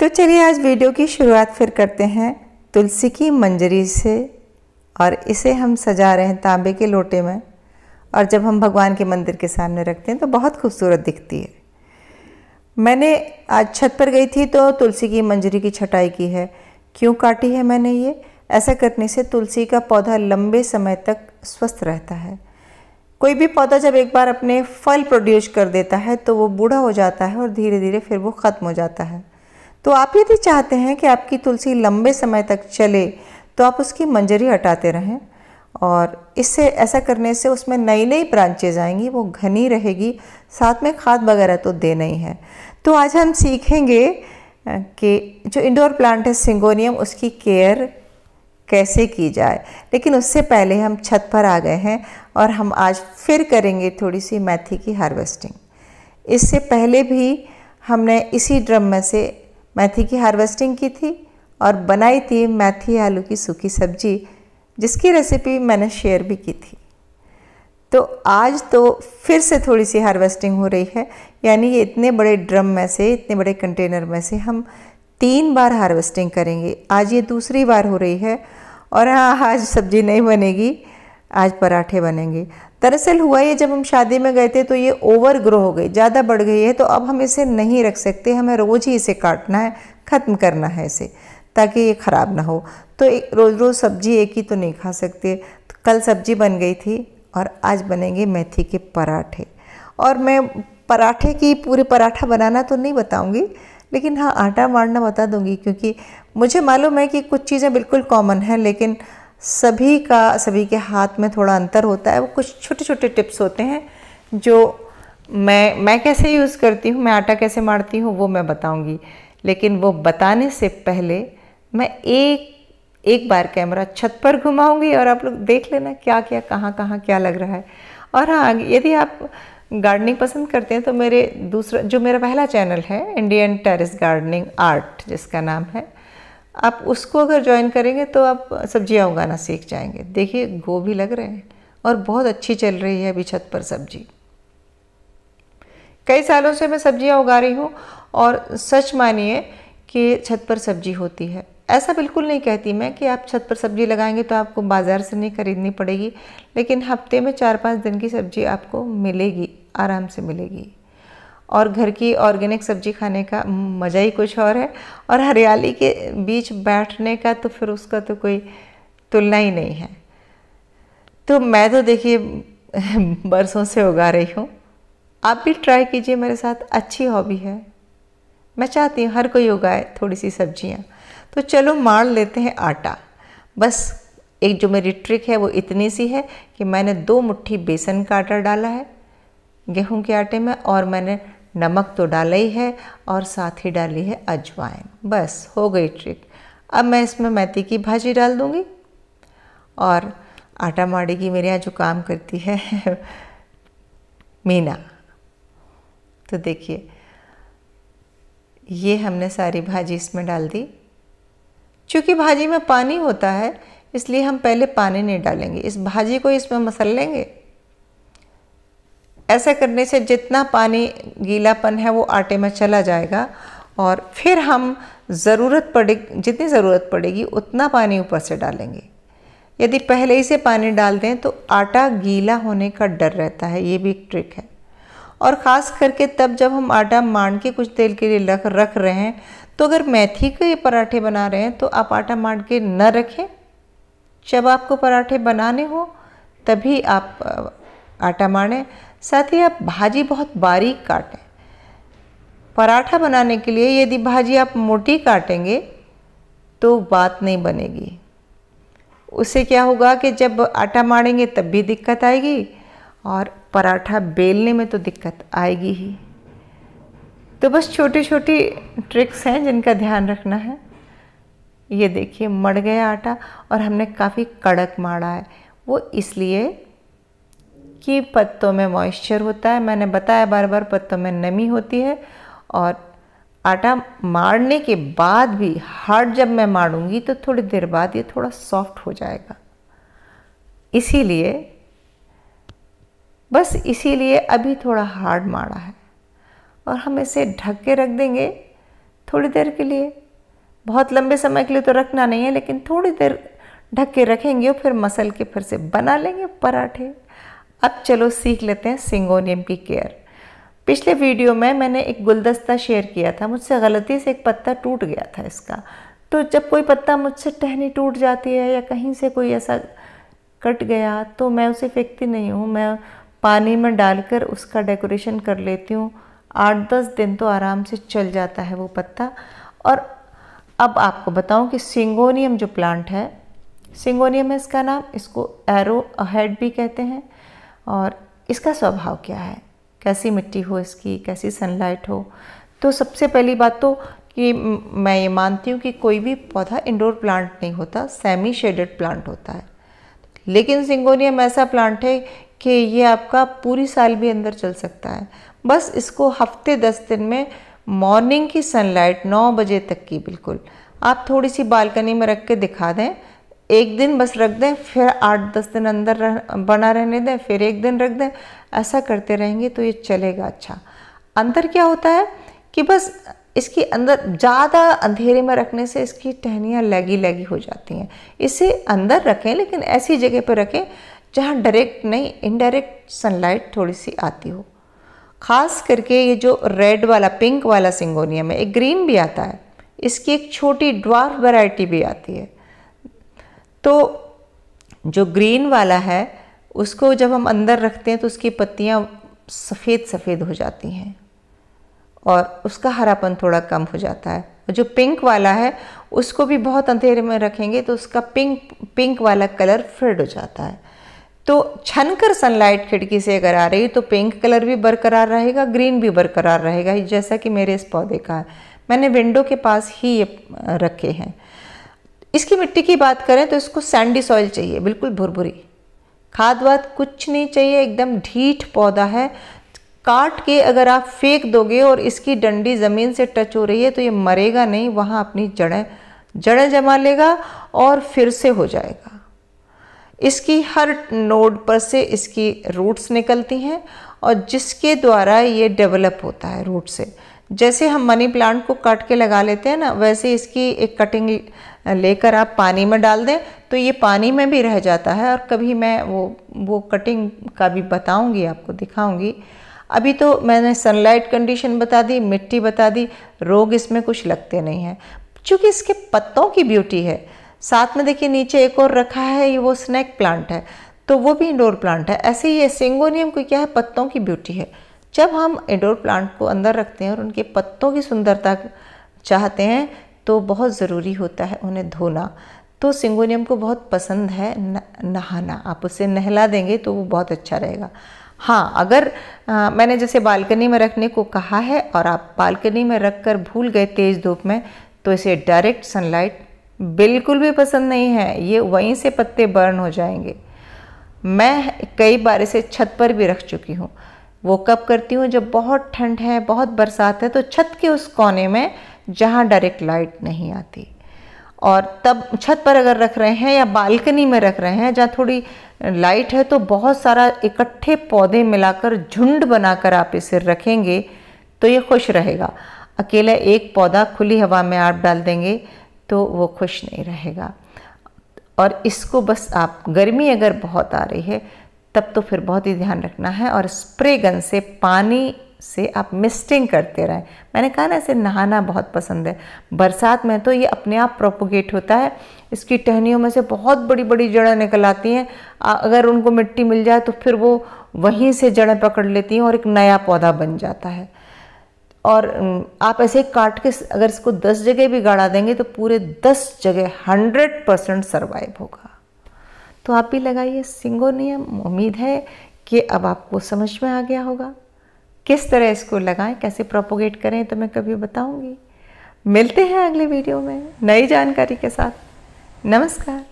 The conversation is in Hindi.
तो चलिए आज वीडियो की शुरुआत फिर करते हैं तुलसी की मंजरी से और इसे हम सजा रहे हैं तांबे के लोटे में और जब हम भगवान के मंदिर के सामने रखते हैं तो बहुत खूबसूरत दिखती है मैंने आज छत पर गई थी तो तुलसी की मंजरी की छटाई की है क्यों काटी है मैंने ये ऐसा करने से तुलसी का पौधा लंबे समय तक स्वस्थ रहता है कोई भी पौधा जब एक बार अपने फल प्रोड्यूस कर देता है तो वो बूढ़ा हो जाता है और धीरे धीरे फिर वो ख़त्म हो जाता है तो आप यदि चाहते हैं कि आपकी तुलसी लंबे समय तक चले तो आप उसकी मंजरी हटाते रहें और इससे ऐसा करने से उसमें नई नई ब्रांचेज आएंगी वो घनी रहेगी साथ में खाद वगैरह तो देना ही है तो आज हम सीखेंगे कि जो इंडोर प्लांट है सिंगोनियम उसकी केयर कैसे की जाए लेकिन उससे पहले हम छत पर आ गए हैं और हम आज फिर करेंगे थोड़ी सी मैथी की हार्वेस्टिंग इससे पहले भी हमने इसी ड्रम में से मैथी की हार्वेस्टिंग की थी और बनाई थी मैथी आलू की सूखी सब्जी जिसकी रेसिपी मैंने शेयर भी की थी तो आज तो फिर से थोड़ी सी हार्वेस्टिंग हो रही है यानी ये इतने बड़े ड्रम में से इतने बड़े कंटेनर में से हम तीन बार हार्वेस्टिंग करेंगे आज ये दूसरी बार हो रही है और हाँ आज सब्जी नहीं बनेगी आज पराठे बनेंगे दरअसल हुआ ये जब हम शादी में गए थे तो ये ओवर ग्रो हो गई ज़्यादा बढ़ गई है तो अब हम इसे नहीं रख सकते हमें रोज़ ही इसे काटना है ख़त्म करना है इसे ताकि ये ख़राब ना हो तो एक रोज़ रोज़ सब्जी एक ही तो नहीं खा सकते तो कल सब्जी बन गई थी और आज बनेंगे मेथी के पराठे और मैं पराठे की पूरे पराठा बनाना तो नहीं बताऊँगी लेकिन हाँ आटा मारना बता दूंगी क्योंकि मुझे मालूम है कि कुछ चीज़ें बिल्कुल कॉमन हैं लेकिन सभी का सभी के हाथ में थोड़ा अंतर होता है वो कुछ छोटे छोटे टिप्स होते हैं जो मैं मैं कैसे यूज़ करती हूँ मैं आटा कैसे मारती हूँ वो मैं बताऊँगी लेकिन वो बताने से पहले मैं एक एक बार कैमरा छत पर घुमाऊँगी और आप लोग देख लेना क्या क्या कहाँ कहाँ क्या लग रहा है और हाँ यदि आप गार्डनिंग पसंद करते हैं तो मेरे दूसरा जो मेरा पहला चैनल है इंडियन टेरिस गार्डनिंग आर्ट जिसका नाम है आप उसको अगर ज्वाइन करेंगे तो आप सब्ज़ियाँ उगाना सीख जाएंगे देखिए गोभी लग रहे हैं और बहुत अच्छी चल रही है अभी छत पर सब्जी कई सालों से मैं सब्ज़ियाँ उगा रही हूँ और सच मानिए कि छत पर सब्जी होती है ऐसा बिल्कुल नहीं कहती मैं कि आप छत पर सब्जी लगाएंगे तो आपको बाज़ार से नहीं ख़रीदनी पड़ेगी लेकिन हफ्ते में चार पाँच दिन की सब्जी आपको मिलेगी आराम से मिलेगी और घर की ऑर्गेनिक सब्जी खाने का मज़ा ही कुछ और है और हरियाली के बीच बैठने का तो फिर उसका तो कोई तुलना ही नहीं है तो मैं तो देखिए बरसों से उगा रही हूँ आप भी ट्राई कीजिए मेरे साथ अच्छी हॉबी है मैं चाहती हूँ हर कोई उगाए थोड़ी सी सब्जियाँ तो चलो मार लेते हैं आटा बस एक जो मेरी ट्रिक है वो इतनी सी है कि मैंने दो मुट्ठी बेसन का आटा डाला है गेहूं के आटे में और मैंने नमक तो डाला ही है और साथ ही डाली है अजवाइन बस हो गई ट्रिक अब मैं इसमें मैथी की भाजी डाल दूँगी और आटा माड़ी की मेरे यहाँ जो काम करती है मीना तो देखिए ये हमने सारी भाजी इसमें डाल दी चूँकि भाजी में पानी होता है इसलिए हम पहले पानी नहीं डालेंगे इस भाजी को इसमें मसल लेंगे ऐसा करने से जितना पानी गीलापन है वो आटे में चला जाएगा और फिर हम ज़रूरत पड़े जितनी ज़रूरत पड़ेगी उतना पानी ऊपर से डालेंगे यदि पहले ही से पानी डाल दें तो आटा गीला होने का डर रहता है ये भी एक ट्रिक है और ख़ास करके तब जब हम आटा मांड के कुछ तेल के लिए रख रख रहे हैं तो अगर मेथी के पराठे बना रहे हैं तो आप आटा मांड के न रखें जब आपको पराठे बनाने हो तभी आप आटा मारें साथ ही आप भाजी बहुत बारीक काटें पराठा बनाने के लिए यदि भाजी आप मोटी काटेंगे तो बात नहीं बनेगी उससे क्या होगा कि जब आटा मारेंगे तब भी दिक्कत आएगी और पराठा बेलने में तो दिक्कत आएगी ही तो बस छोटी छोटी ट्रिक्स हैं जिनका ध्यान रखना है ये देखिए मड़ गया आटा और हमने काफ़ी कड़क मारा है वो इसलिए कि पत्तों में मॉइस्चर होता है मैंने बताया बार बार पत्तों में नमी होती है और आटा मारने के बाद भी हार्ड जब मैं मारूंगी तो थोड़ी देर बाद ये थोड़ा सॉफ्ट हो जाएगा इसीलिए बस इसीलिए अभी थोड़ा हार्ड मारा है और हम इसे ढक के रख देंगे थोड़ी देर के लिए बहुत लंबे समय के लिए तो रखना नहीं है लेकिन थोड़ी देर ढक के रखेंगे और फिर मसल के फिर से बना लेंगे पराठे अब चलो सीख लेते हैं सिंगोनियम की केयर पिछले वीडियो में मैंने एक गुलदस्ता शेयर किया था मुझसे गलती से एक पत्ता टूट गया था इसका तो जब कोई पत्ता मुझसे टहनी टूट जाती है या कहीं से कोई ऐसा कट गया तो मैं उसे फेंकती नहीं हूँ मैं पानी में डालकर उसका डेकोरेशन कर लेती हूँ आठ दस दिन तो आराम से चल जाता है वो पत्ता और अब आपको बताऊं कि सिंगोनियम जो प्लांट है सिंगोनियम है इसका नाम इसको एरो अहेड भी कहते हैं और इसका स्वभाव क्या है कैसी मिट्टी हो इसकी कैसी सनलाइट हो तो सबसे पहली बात तो कि मैं ये मानती हूँ कि कोई भी पौधा इंडोर प्लांट नहीं होता सेमी शेडेड प्लांट होता है लेकिन सिंगोनियम ऐसा प्लांट है कि ये आपका पूरी साल भी अंदर चल सकता है बस इसको हफ्ते दस दिन में मॉर्निंग की सनलाइट नौ बजे तक की बिल्कुल आप थोड़ी सी बालकनी में रख के दिखा दें एक दिन बस रख दें फिर आठ दस दिन अंदर रह, बना रहने दें फिर एक दिन रख दें ऐसा करते रहेंगे तो ये चलेगा अच्छा अंतर क्या होता है कि बस इसके अंदर ज़्यादा अंधेरे में रखने से इसकी टहनियाँ लगी लगी हो जाती हैं इसे अंदर रखें लेकिन ऐसी जगह पर रखें जहाँ डायरेक्ट नहीं इनडायरेक्ट सनलाइट थोड़ी सी आती हो खास करके ये जो रेड वाला पिंक वाला सिंगोनियम है एक ग्रीन भी आता है इसकी एक छोटी ड्वार्फ वैरायटी भी आती है तो जो ग्रीन वाला है उसको जब हम अंदर रखते हैं तो उसकी पत्तियाँ सफ़ेद सफ़ेद हो जाती हैं और उसका हरापन थोड़ा कम हो जाता है और जो पिंक वाला है उसको भी बहुत अंधेरे में रखेंगे तो उसका पिंक पिंक वाला कलर फेड हो जाता है तो छन कर सनलाइट खिड़की से अगर आ रही तो पिंक कलर भी बरकरार रहेगा ग्रीन भी बरकरार रहेगा जैसा कि मेरे इस पौधे का है मैंने विंडो के पास ही ये रखे हैं इसकी मिट्टी की बात करें तो इसको सैंडी सॉइल चाहिए बिल्कुल भुरभुरी खाद वाद कुछ नहीं चाहिए एकदम ढीठ पौधा है काट के अगर आप फेंक दोगे और इसकी डंडी ज़मीन से टच हो रही है तो ये मरेगा नहीं वहाँ अपनी जड़ें जड़ें जमा लेगा और फिर से हो जाएगा इसकी हर नोड पर से इसकी रूट्स निकलती हैं और जिसके द्वारा ये डेवलप होता है रूट से जैसे हम मनी प्लांट को काट के लगा लेते हैं ना वैसे इसकी एक कटिंग लेकर आप पानी में डाल दें तो ये पानी में भी रह जाता है और कभी मैं वो वो कटिंग का भी बताऊंगी आपको दिखाऊंगी अभी तो मैंने सनलाइट कंडीशन बता दी मिट्टी बता दी रोग इसमें कुछ लगते नहीं हैं चूँकि इसके पत्तों की ब्यूटी है साथ में देखिए नीचे एक और रखा है ये वो स्नैक प्लांट है तो वो भी इंडोर प्लांट है ऐसे ही ये सिंगोनियम को क्या है पत्तों की ब्यूटी है जब हम इंडोर प्लांट को अंदर रखते हैं और उनके पत्तों की सुंदरता चाहते हैं तो बहुत ज़रूरी होता है उन्हें धोना तो सिंगोनियम को बहुत पसंद है नहाना आप उसे नहला देंगे तो वो बहुत अच्छा रहेगा हाँ अगर आ, मैंने जैसे बालकनी में रखने को कहा है और आप बालकनी में रख कर भूल गए तेज़ धूप में तो इसे डायरेक्ट सनलाइट बिल्कुल भी पसंद नहीं है ये वहीं से पत्ते बर्न हो जाएंगे मैं कई बार इसे छत पर भी रख चुकी हूँ वो कब करती हूँ जब बहुत ठंड है बहुत बरसात है तो छत के उस कोने में जहाँ डायरेक्ट लाइट नहीं आती और तब छत पर अगर रख रहे हैं या बालकनी में रख रहे हैं जहाँ थोड़ी लाइट है तो बहुत सारा इकट्ठे पौधे मिलाकर झुंड बनाकर आप इसे रखेंगे तो ये खुश रहेगा अकेला एक पौधा खुली हवा में आप डाल देंगे तो वो खुश नहीं रहेगा और इसको बस आप गर्मी अगर बहुत आ रही है तब तो फिर बहुत ही ध्यान रखना है और स्प्रे गन से पानी से आप मिस्टिंग करते रहें मैंने कहा ना इसे नहाना बहुत पसंद है बरसात में तो ये अपने आप प्रोपोगेट होता है इसकी टहनियों में से बहुत बड़ी बड़ी जड़ें निकल आती हैं अगर उनको मिट्टी मिल जाए तो फिर वो वहीं से जड़ें पकड़ लेती हैं और एक नया पौधा बन जाता है और आप ऐसे काट के अगर इसको दस जगह भी गाड़ा देंगे तो पूरे दस जगह हंड्रेड परसेंट सर्वाइव होगा तो आप भी लगाइए सिंगो नियम उम्मीद है कि अब आपको समझ में आ गया होगा किस तरह इसको लगाएं कैसे प्रोपोगेट करें तो मैं कभी बताऊंगी मिलते हैं अगले वीडियो में नई जानकारी के साथ नमस्कार